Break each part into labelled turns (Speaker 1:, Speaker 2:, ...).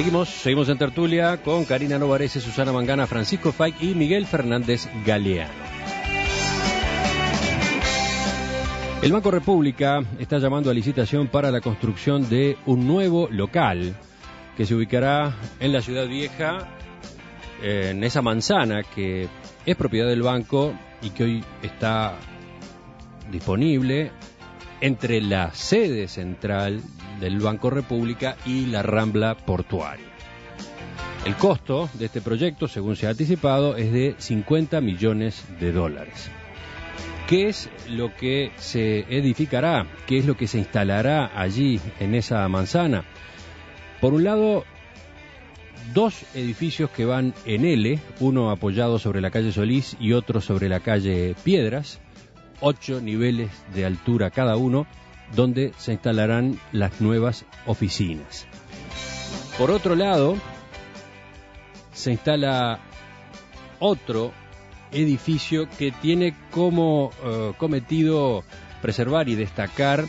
Speaker 1: Seguimos, seguimos en tertulia con Karina Novares, Susana Mangana, Francisco Fay y Miguel Fernández Galeano. El Banco República está llamando a licitación para la construcción de un nuevo local que se ubicará en la ciudad vieja, en esa manzana que es propiedad del banco y que hoy está disponible entre la sede central del Banco República y la Rambla Portuaria. El costo de este proyecto, según se ha anticipado, es de 50 millones de dólares. ¿Qué es lo que se edificará? ¿Qué es lo que se instalará allí en esa manzana? Por un lado, dos edificios que van en L, uno apoyado sobre la calle Solís y otro sobre la calle Piedras, ocho niveles de altura cada uno, donde se instalarán las nuevas oficinas. Por otro lado, se instala otro edificio que tiene como eh, cometido preservar y destacar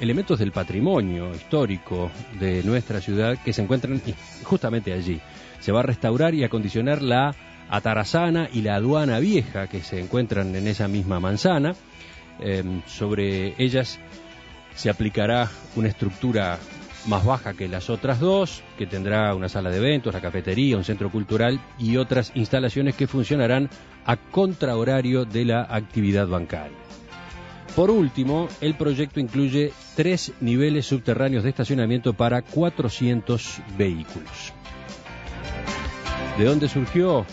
Speaker 1: elementos del patrimonio histórico de nuestra ciudad que se encuentran justamente allí. Se va a restaurar y acondicionar la a y la aduana vieja que se encuentran en esa misma manzana. Em, sobre ellas se aplicará una estructura más baja que las otras dos, que tendrá una sala de eventos, la cafetería, un centro cultural y otras instalaciones que funcionarán a contrahorario de la actividad bancaria. Por último, el proyecto incluye tres niveles subterráneos de estacionamiento para 400 vehículos. ¿De dónde surgió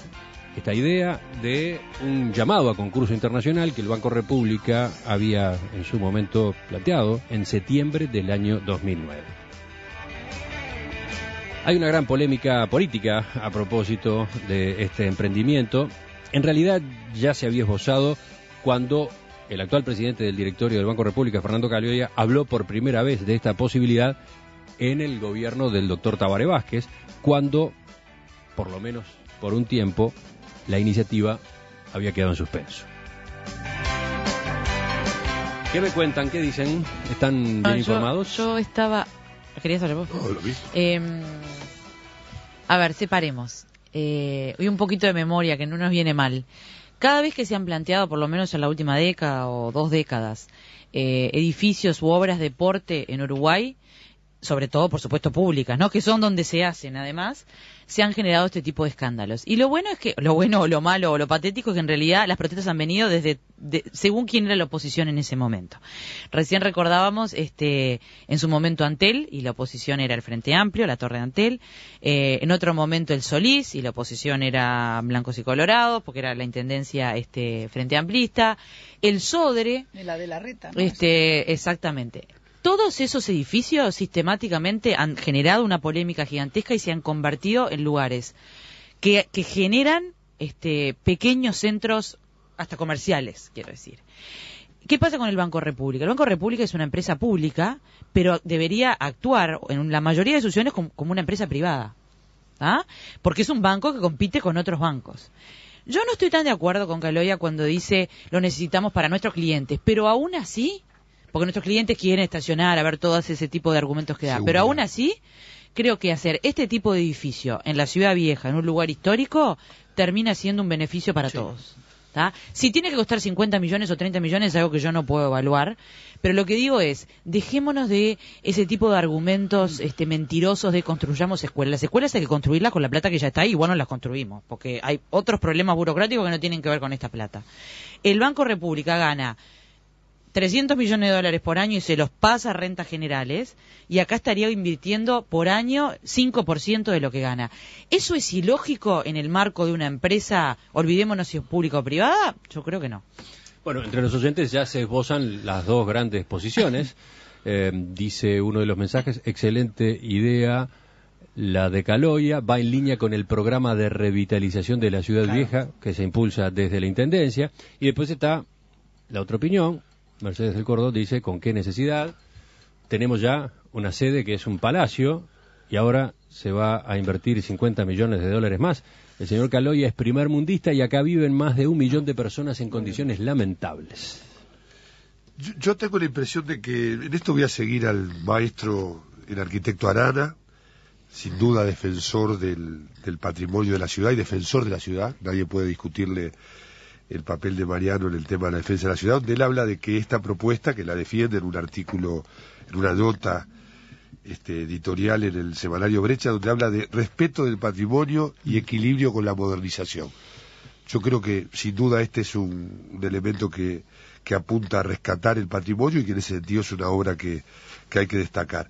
Speaker 1: esta idea de un llamado a concurso internacional que el Banco República había en su momento planteado en septiembre del año 2009. Hay una gran polémica política a propósito de este emprendimiento. En realidad ya se había esbozado cuando el actual presidente del directorio del Banco República, Fernando Calioya, habló por primera vez de esta posibilidad en el gobierno del doctor Tavare Vázquez, cuando, por lo menos por un tiempo, la iniciativa había quedado en suspenso. ¿Qué me cuentan? ¿Qué dicen? ¿Están ah, bien informados?
Speaker 2: Yo, estaba... ¿Querías saber vos? No, oh, lo vi. Em, a ver, separemos. Eh, y un poquito de memoria, que no nos viene mal. Cada vez que se han planteado, por lo menos en la última década o dos décadas, eh, edificios u obras de porte en Uruguay, sobre todo, por supuesto, públicas, ¿no? Que son donde se hacen, además se han generado este tipo de escándalos. Y lo bueno es que, lo bueno o lo malo o lo patético es que en realidad las protestas han venido desde, según quién era la oposición en ese momento. Recién recordábamos, este, en su momento Antel, y la oposición era el Frente Amplio, la Torre de Antel, eh, en otro momento el Solís, y la oposición era Blancos y Colorados, porque era la Intendencia este, Frente Amplista, el Sodre.
Speaker 3: la de la Reta.
Speaker 2: ¿no? Este, exactamente. Todos esos edificios sistemáticamente han generado una polémica gigantesca y se han convertido en lugares que, generan este, pequeños centros, hasta comerciales, quiero decir. ¿Qué pasa con el Banco República? El Banco República es una empresa pública, pero debería actuar en la mayoría de sus acciones como, una empresa privada. ¿Ah? Porque es un banco que compite con otros bancos. Yo no estoy tan de acuerdo con Caloya cuando dice lo necesitamos para nuestros clientes, pero aún así porque nuestros clientes quieren estacionar, a ver todos ese tipo de argumentos que da. Pero aún así, creo que hacer este tipo de edificio en la ciudad vieja, en un lugar histórico, termina siendo un beneficio para todos. Si tiene que costar 50 millones o 30 millones es algo que yo no puedo evaluar, pero lo que digo es, dejémonos de ese tipo de argumentos este, mentirosos de construyamos escuelas. Las escuelas hay que construirlas con la plata que ya está ahí. y bueno, las construimos, porque hay otros problemas burocráticos que no tienen que ver con esta plata. El Banco República gana 300 millones de dólares por año y se los pasa a rentas generales, y acá estaría invirtiendo por año 5% de lo que gana. ¿Eso es ilógico en el marco de una empresa, olvidémonos si es pública o privada? Yo creo que no.
Speaker 1: Bueno, entre los oyentes ya se esbozan las dos grandes posiciones. Eh, dice uno de los mensajes, excelente idea la de Caloya, va en línea con el programa de revitalización de la ciudad vieja que se impulsa desde la Intendencia. Y después está la otra opinión, Mercedes del Cordón dice con qué necesidad. Tenemos ya una sede que es un palacio y ahora se va a invertir 50 millones de dólares más. El señor Caloya es primer mundista y acá viven más de un millón de personas en condiciones lamentables.
Speaker 4: Yo, tengo la impresión de que en esto voy a seguir al maestro, el arquitecto Arana, sin duda defensor del patrimonio de la ciudad y defensor de la ciudad, nadie puede discutirle el papel de Mariano en el tema de la defensa de la ciudad, donde él habla de que esta propuesta, que la defiende en un artículo, en una nota este, editorial en el semanario Brecha, donde habla de respeto del patrimonio y equilibrio con la modernización. Yo creo que sin duda este es un, elemento que, que, apunta a rescatar el patrimonio y que en ese sentido es una obra que, que hay que destacar.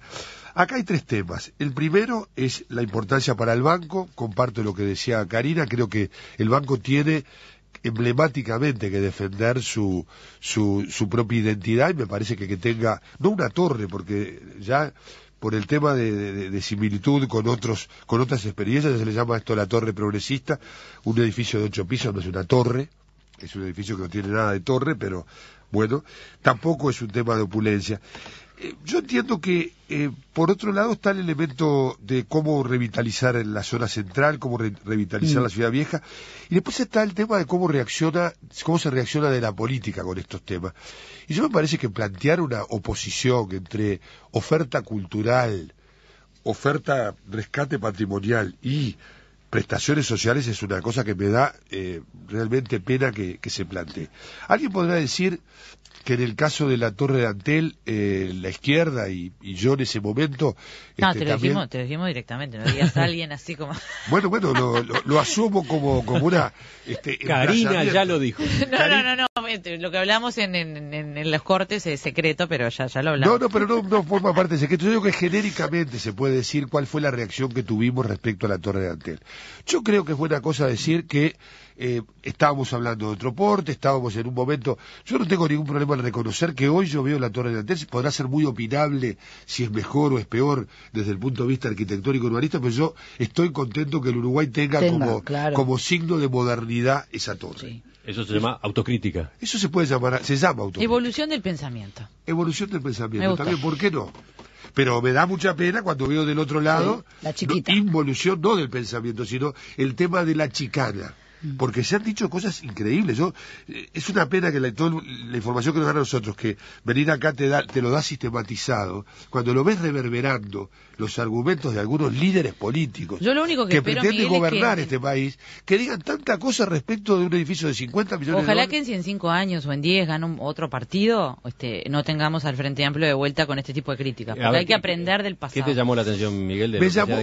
Speaker 4: Acá hay tres temas. El primero es la importancia para el banco. Comparto lo que decía Karina. Creo que el banco tiene emblemáticamente que defender su, su, propia identidad y me parece que que tenga, no una torre, porque ya por el tema de, de, similitud con otros con otras experiencias se le llama esto la torre progresista un edificio de ocho pisos no es una torre es un edificio que no tiene nada de torre pero bueno tampoco es un tema de opulencia eh, yo entiendo que, eh, por otro lado, está el elemento de cómo revitalizar la zona central, cómo revitalizar mm. la ciudad vieja, y después está el tema de cómo reacciona, cómo se reacciona de la política con estos temas. Y yo me parece que plantear una oposición entre oferta cultural, oferta rescate patrimonial y prestaciones sociales es una cosa que me da eh, realmente pena que, se plantee. Alguien podrá decir que en el caso de la Torre de Antel, eh, la izquierda y, yo en ese momento...
Speaker 2: No, este, te, lo dijimos, directamente, no digas alguien así como...
Speaker 4: bueno, bueno, lo, asumo como, como una... Este, Karina ya lo dijo.
Speaker 2: no, no, no, no, lo que hablamos en, en, los cortes es secreto, pero ya, ya lo hablamos. No, no, pero no,
Speaker 4: no forma parte de secreto. Yo digo que genéricamente se puede decir cuál fue la reacción que tuvimos respecto a la Torre de Antel. Yo creo que es buena cosa decir que eh, estábamos hablando de otro porte, estábamos en un momento. Yo no tengo ningún problema en reconocer que hoy yo veo la Torre de la Antel, podrá ser muy opinable si es mejor o es peor desde el punto de vista arquitectónico urbanista, pero yo estoy contento que el Uruguay tenga, como, como signo de modernidad esa torre.
Speaker 1: Eso se llama autocrítica.
Speaker 4: Eso se puede llamar, se llama autocrítica.
Speaker 2: Evolución del pensamiento.
Speaker 4: Evolución del pensamiento. También, ¿por qué no? Pero me da mucha pena cuando veo del otro lado la involución no del pensamiento, sino el tema de la chicana. Mm. porque se han dicho cosas increíbles. Yo eh, Es una pena que la, la información que nos dan a nosotros, que venir acá te, te lo da sistematizado, cuando lo ves reverberando los argumentos de algunos líderes políticos que, pretenden gobernar este país, que digan tanta cosa respecto de un edificio de 50 millones Ojalá de
Speaker 2: dólares. que en cinco años o en 10 gane otro partido, este, no tengamos al Frente Amplio de vuelta con este tipo de críticas, porque hay que aprender del pasado. ¿Qué te
Speaker 1: llamó la atención, Miguel? me, llamó,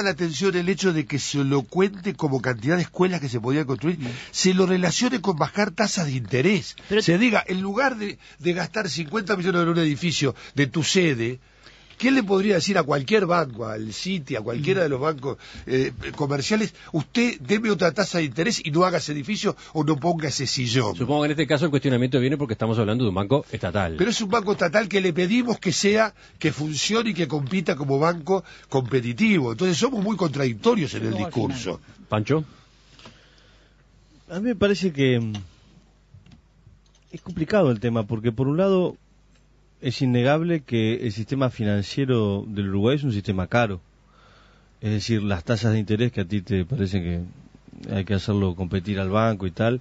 Speaker 4: la atención el hecho de que se lo cuente como cantidad de escuelas que se podía construir, mm. se lo relacione con bajar tasas de interés. se diga, en lugar de, gastar 50 millones en un edificio de tu sede, quién le podría decir a cualquier banco, al Citi, a cualquiera mm. de los bancos eh, comerciales? Usted deme otra tasa de interés y no haga ese edificio o no ponga ese sillón. Supongo que en este caso el cuestionamiento viene porque estamos hablando de un banco estatal. Pero es un banco estatal que le pedimos que sea, que funcione y que compita como banco competitivo. Entonces somos muy contradictorios en el discurso.
Speaker 5: Pancho. A mí me parece que mm, es complicado el tema, porque por un lado es innegable que el sistema financiero del Uruguay es un sistema caro. Es decir, las tasas de interés que a ti te parece que hay que hacerlo competir al banco y tal,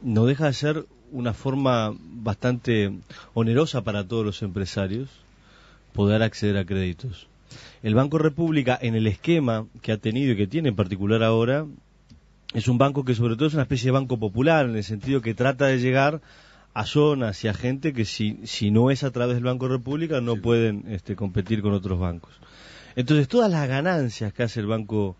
Speaker 5: no deja de ser una forma bastante onerosa para todos los empresarios poder acceder a créditos. El Banco República, en el esquema que ha tenido y que tiene en particular ahora, es un banco que sobre todo es una especie de banco popular, en el sentido que trata de llegar a zonas y a gente que si, si no es a través del Banco República no pueden este, competir con otros bancos. Entonces todas las ganancias que hace el Banco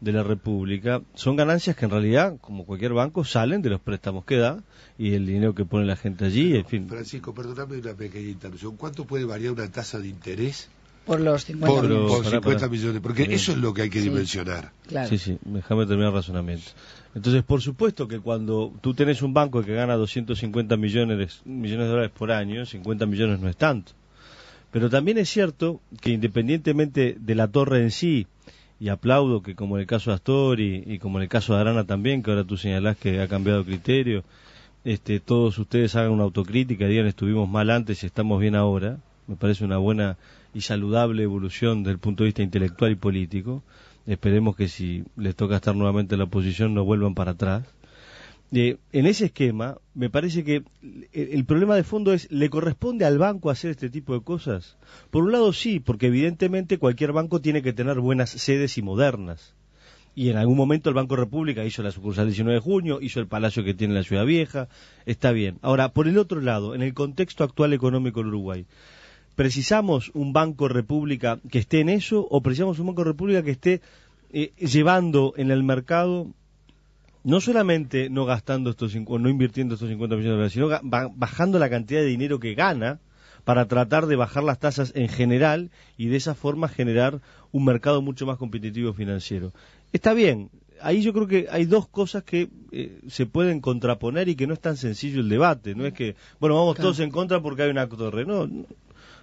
Speaker 5: de la República son ganancias que en realidad, como cualquier banco, salen de los préstamos que da y el dinero que pone la gente allí. en fin.
Speaker 4: Francisco, perdóname una pequeña interrupción. ¿Cuánto puede variar una tasa de interés por los 50 millones. 50 millones, porque eso es lo que hay que dimensionar. Sí,
Speaker 5: sí, déjame terminar el razonamiento. Entonces, por supuesto que cuando tú tenés un banco que gana 250 millones, millones de dólares por año, 50 millones no es tanto. Pero también es cierto que independientemente de la torre en sí, y aplaudo que como en el caso de Astori y como en el caso de Arana también, que ahora tú señalás que ha cambiado criterio, este, todos ustedes hagan una autocrítica, digan estuvimos mal antes y estamos bien ahora. Me parece una buena y saludable evolución desde el punto de vista intelectual y político. Esperemos que si les toca estar nuevamente en la oposición no vuelvan para atrás. Eh, en ese esquema, me parece que el problema de fondo es, ¿le corresponde al banco hacer este tipo de cosas? Por un lado sí, porque evidentemente cualquier banco tiene que tener buenas sedes y modernas. Y en algún momento el Banco República hizo la sucursal 19 de junio, hizo el palacio que tiene la Ciudad Vieja, está bien. Ahora, por el otro lado, en el contexto actual económico del Uruguay, ¿Precisamos un Banco República que esté en eso o precisamos un Banco República que esté eh, llevando en el mercado no solamente no gastando estos no invirtiendo estos 50 millones de dólares, sino bajando la cantidad de dinero que gana para tratar de bajar las tasas en general y de esa forma generar un mercado mucho más competitivo financiero. Está bien, ahí yo creo que hay dos cosas que eh, se pueden contraponer y que no es tan sencillo el debate. No es que, bueno, vamos todos en contra porque hay un acto de No,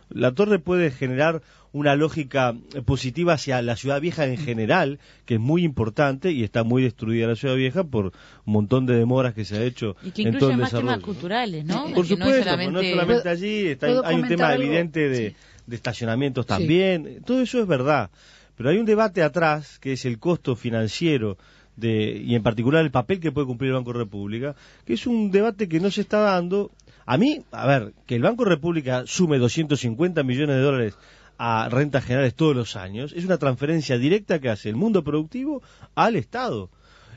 Speaker 5: la torre puede generar una lógica eh, positiva hacia la ciudad vieja en general, que es muy importante y está muy destruida la ciudad vieja por un montón de demoras que se ha hecho. en más temas
Speaker 2: culturales, ¿no? Por supuesto, no solamente, allí,
Speaker 5: hay un tema evidente de, estacionamientos también, todo eso es verdad, pero hay un debate atrás que es el costo financiero. De, y en particular el papel que puede cumplir el Banco de República, que es un debate que no se está dando a mí, a ver, que el Banco República sume 250 millones de dólares a rentas generales todos los años, es una transferencia directa que hace el mundo productivo al Estado.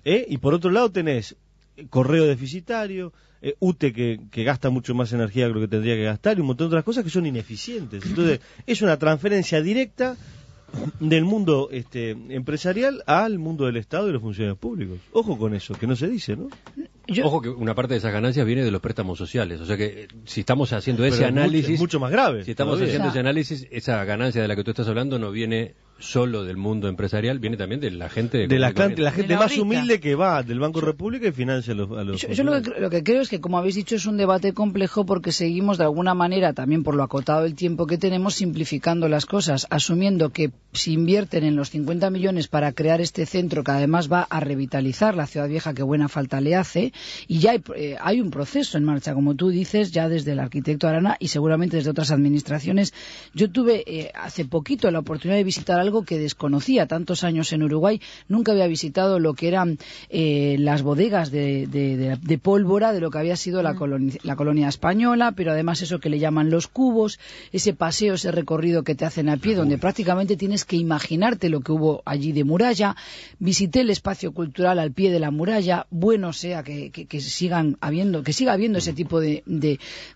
Speaker 5: ¿eh? Y por otro lado tenés eh, correo deficitario, eh, UTE que, gasta mucho más energía que lo que tendría que gastar y un montón de otras cosas que son ineficientes. Entonces, es una transferencia directa del mundo este, empresarial al mundo del Estado y los funcionarios públicos. Ojo con eso, que no se dice, ¿no? Ojo que una parte de esas ganancias viene de los préstamos sociales, o sea que eh, si estamos haciendo ese análisis... Mucho, más grave. Si estamos haciendo ese
Speaker 1: análisis, esa ganancia de la que tú estás hablando no viene solo del
Speaker 5: mundo empresarial, viene también de la gente de, la, gente, más humilde que va del Banco República y financia a los. Yo,
Speaker 3: lo, que, creo es que, como habéis dicho, es un debate complejo porque seguimos de alguna manera, también por lo acotado del tiempo que tenemos, simplificando las cosas, asumiendo que si invierten en los 50 millones para crear este centro, que además va a revitalizar la ciudad vieja que buena falta le hace, y ya hay, eh, un proceso en marcha, como tú dices, ya desde el arquitecto Arana y seguramente desde otras administraciones. Yo tuve eh, hace poquito la oportunidad de visitar algo que desconocía tantos años en Uruguay. Nunca había visitado lo que eran eh, las bodegas de, pólvora de lo que había sido mm. la, colonia, española, pero además eso que le llaman los cubos, ese paseo, ese recorrido que te hacen a pie, donde prácticamente tienes que imaginarte lo que hubo allí de muralla. Visité el espacio cultural al pie de la muralla. Bueno sea que, sigan habiendo, que siga habiendo ese tipo de,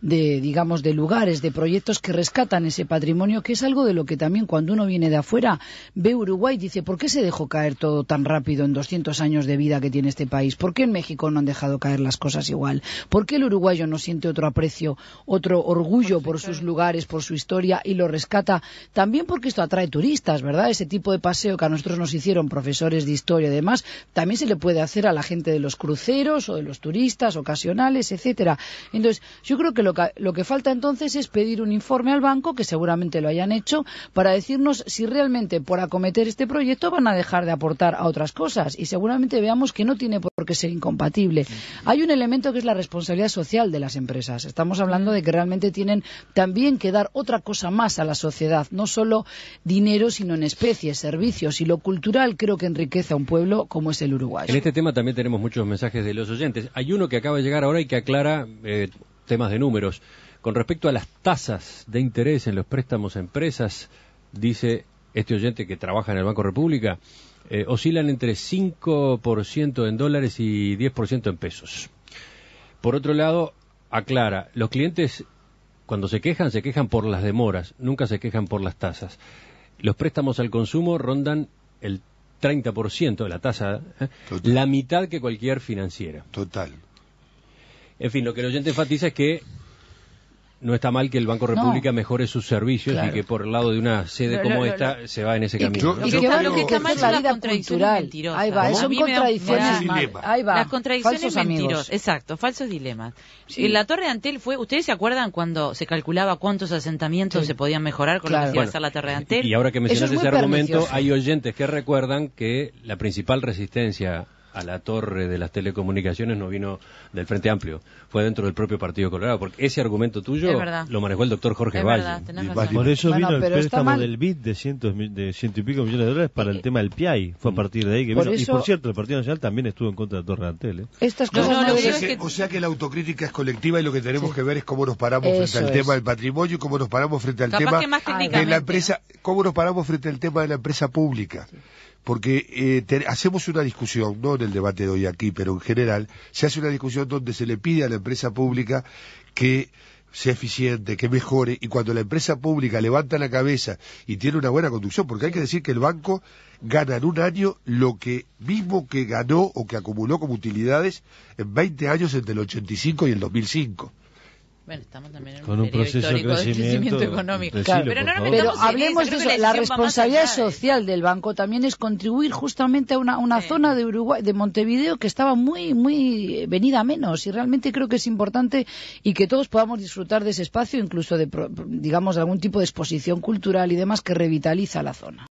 Speaker 3: digamos, de lugares, de proyectos que rescatan ese patrimonio, que es algo de lo que también cuando uno viene de afuera ve Uruguay, y dice, ¿por qué se dejó caer todo tan rápido en 200 años de vida que tiene este país? ¿Por qué en México no han dejado caer las cosas igual? ¿Por qué el uruguayo no siente otro aprecio, otro orgullo por sus lugares, por su historia y lo rescata? También porque esto atrae turistas, ¿verdad? Ese tipo de paseo que a nosotros nos hicieron profesores de historia y demás, también se le puede hacer a la gente de los cruceros o de los turistas ocasionales, etcétera. Entonces, yo creo que, lo que falta entonces es pedir un informe al banco, que seguramente lo hayan hecho, para decirnos si realmente por acometer este proyecto van a dejar de aportar a otras cosas y seguramente veamos que no tiene por qué ser incompatible. Hay un elemento que es la responsabilidad social de las empresas. Estamos hablando de que realmente tienen también que dar otra cosa más a la sociedad, no solo dinero, sino en especies, servicios y lo cultural creo que enriquece a un pueblo como es el Uruguay.
Speaker 1: En este tema también tenemos muchos mensajes de los oyentes. Hay uno que acaba de llegar ahora y que aclara eh, temas de números. Con respecto a las tasas de interés en los préstamos a empresas, dice este oyente que trabaja en el Banco República, eh, oscilan entre 5% en dólares y 10% en pesos. Por otro lado, aclara, los clientes cuando se quejan, se quejan por las demoras, nunca se quejan por las tasas. Los préstamos al consumo rondan el 30% de la tasa, la mitad que cualquier financiera. Total. En fin, lo que el oyente enfatiza es que no está mal que el Banco República mejore sus servicios y que por el lado de una sede como esta se va en ese camino. Yo, que
Speaker 3: lo que está mal la, Ahí va, son contradicciones. Las contradicciones mentirosas.
Speaker 2: Exacto, falsos dilemas. La Torre Antel fue, ¿ustedes se acuerdan cuando se calculaba cuántos asentamientos se podían mejorar con lo que iba a la Torre de Antel? Y ahora que mencionas ese argumento, hay
Speaker 1: oyentes que recuerdan que la principal resistencia a la torre de las telecomunicaciones no vino del Frente Amplio, fue dentro del propio Partido Colorado, porque ese argumento tuyo lo manejó el
Speaker 5: doctor Jorge Valle. Por eso vino el préstamo del BID de cientos, de ciento y pico millones de dólares para el eh, tema del PIAI, fue a mm. partir de ahí que vino. Y por cierto, el Partido Nacional también estuvo en contra de la Torre Antel. ¿eh?
Speaker 3: Estas
Speaker 4: o, sea que, la autocrítica es colectiva y lo que tenemos que ver es cómo nos paramos frente al tema del patrimonio y cómo nos paramos frente al tema de la empresa, cómo nos paramos frente al tema de la empresa pública porque eh, hacemos una discusión, no en el debate de hoy aquí, pero en general, se hace una discusión donde se le pide a la empresa pública que sea eficiente, que mejore, y cuando la empresa pública levanta la cabeza y tiene una buena conducción, porque hay que decir que el banco gana en un año lo que mismo que ganó o que acumuló como utilidades en 20 años entre el 85 y el 2005.
Speaker 2: Bueno, estamos también
Speaker 4: en un, periodo histórico de crecimiento, económico. pero,
Speaker 3: hablemos de eso. La, responsabilidad social del banco también es contribuir justamente a una, zona de Uruguay, de Montevideo, que estaba muy, muy eh, venida a menos. Y realmente creo que es importante y que todos podamos disfrutar de ese espacio, incluso de, digamos, de algún tipo de exposición cultural y demás que revitaliza la zona.